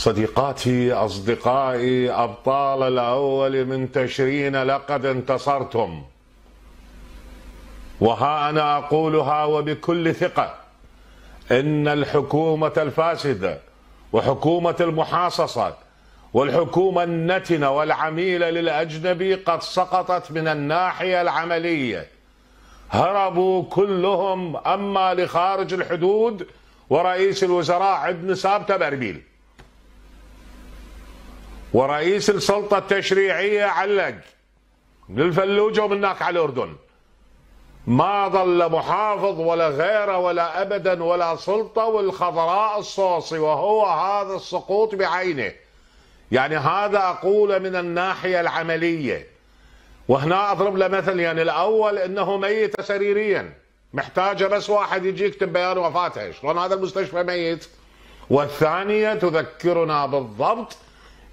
صديقاتي أصدقائي أبطال الأول من تشرين لقد انتصرتم وها أنا أقولها وبكل ثقة إن الحكومة الفاسدة وحكومة المحاصصة والحكومة النتنة والعميلة للأجنبي قد سقطت من الناحية العملية هربوا كلهم أما لخارج الحدود ورئيس الوزراء عدن سابتة بربيل ورئيس السلطة التشريعية علق من الفلوجة ومن هناك على الأردن ما ظل محافظ ولا غيره ولا أبدا ولا سلطة والخضراء الصوصي وهو هذا السقوط بعينه يعني هذا أقوله من الناحية العملية وهنا أضرب له مثل يعني الأول أنه ميت سريريا محتاجة بس واحد يجي يكتب بيان وفاته شلون هذا المستشفى ميت والثانية تذكرنا بالضبط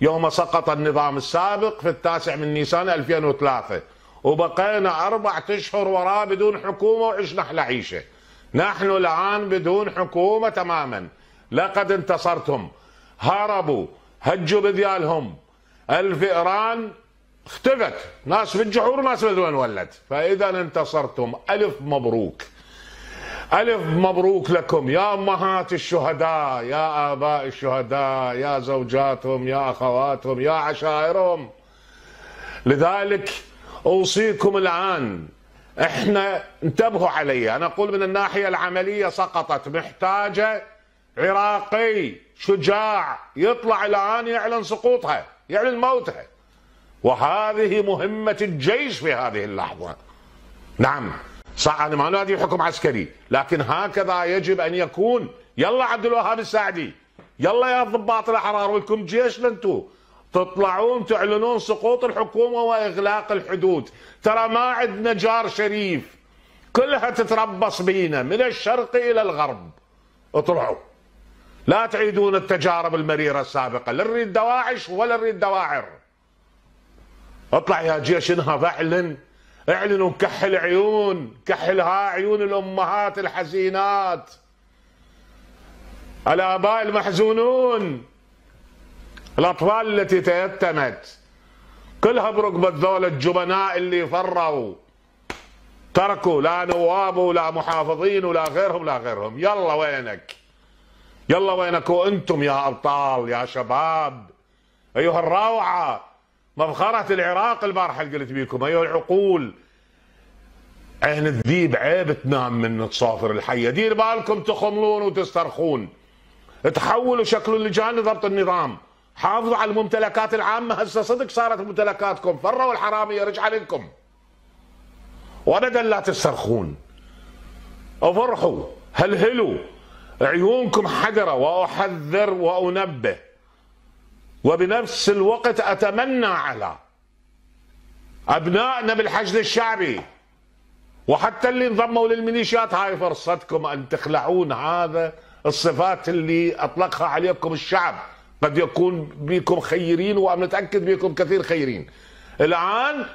يوم سقط النظام السابق في التاسع من نيسان 2003 وبقينا أربعة أشهر وراه بدون حكومة وعشنا أحلى عيشة نحن الآن بدون حكومة تماما لقد انتصرتم هربوا هجوا بذيالهم الفئران اختفت ناس في الجحور وناس في وين ولد فإذا انتصرتم ألف مبروك ألف مبروك لكم يا أمهات الشهداء يا آباء الشهداء يا زوجاتهم يا أخواتهم يا عشائرهم لذلك أوصيكم الآن احنا انتبهوا علي أنا أقول من الناحية العملية سقطت محتاجة عراقي شجاع يطلع الآن يعلن سقوطها يعلن موتها وهذه مهمة الجيش في هذه اللحظة نعم صح انا ما نادي حكم عسكري لكن هكذا يجب ان يكون يلا عبد الوهاب السعدي يلا يا ضباط الاحرار ولكم جيشنا انتم تطلعون تعلنون سقوط الحكومه واغلاق الحدود ترى ما عندنا جار شريف كلها تتربص بينا من الشرق الى الغرب اطلعوا لا تعيدون التجارب المريره السابقه لا نريد دواعش ولا نريد دواعر اطلع يا جيش انها فعلا اعلنوا كحل عيون كحل ها عيون الامهات الحزينات الاباء المحزونون الاطفال التي تيتمت كلها برقبة ذول الجبناء اللي فروا تركوا لا نواب ولا محافظين ولا غيرهم لا غيرهم يلا وينك يلا وينك وانتم يا ابطال يا شباب ايها الروعه مفخرة العراق البارحة اللي قلت بيكم أيها العقول عين الذيب عيب تنام من تصافر الحية دير بالكم تخملون وتسترخون تحولوا شكل اللجان لضبط النظام حافظوا على الممتلكات العامة هسه صدق صارت ممتلكاتكم فروا الحرامية رجع لكم وأبدا لا تسترخون افرحوا هلهلوا عيونكم حذرة وأحذر وأنبه وبنفس الوقت أتمنى على أبنائنا بالحشد الشعبي وحتى اللي انضموا للميليشيات هاي فرصتكم أن تخلعون هذا الصفات اللي أطلقها عليكم الشعب قد يكون بكم خيرين وأنا متأكد بكم كثير خيرين الآن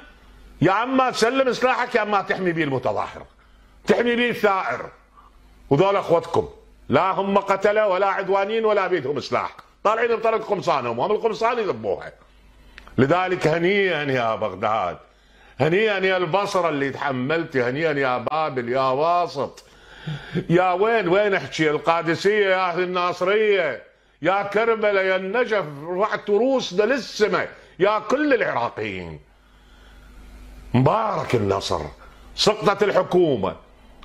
يا اما تسلم سلاحك يا اما تحمي به المتظاهر تحمي به الثائر وذول اخوتكم لا هم قتله ولا عدوانين ولا بيدهم سلاح طالعين بطريق قمصانهم هم القمصان يذبوها لذلك هنيئا يا بغداد هنيئا يا البصره اللي تحملتي هنيئا يا بابل يا واسط يا وين وين احكي القادسيه يا اهل الناصريه يا كربلاء يا النجف رفعت روسنا للسماء يا كل العراقيين مبارك النصر سقطت الحكومه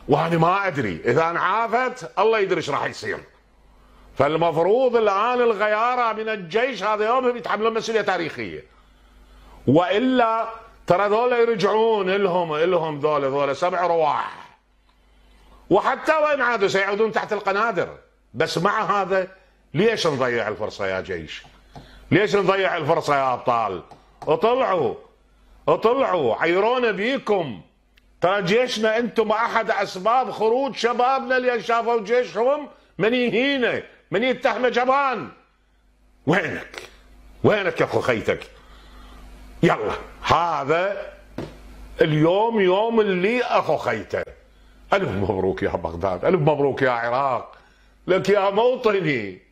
وانا ما ادري اذا انعافت الله يدري ايش راح يصير فالمفروض الآن الغيارة من الجيش هذا يوم يتحملون مسؤولية تاريخية وإلا ترى ذولا يرجعون لهم لهم ذولا ذولا سبع رواح وحتى وين عادوا سيعودون تحت القنادر بس مع هذا ليش نضيع الفرصة يا جيش ليش نضيع الفرصة يا أبطال اطلعوا اطلعوا عيرونا بيكم ترى جيشنا انتم احد اسباب خروج شبابنا اللي شافوا جيشهم منيهينه من يتهم جبان وينك وينك يا اخو خيتك يلا هذا اليوم يوم اللي اخو خيته الف مبروك يا بغداد الف مبروك يا عراق لك يا موطني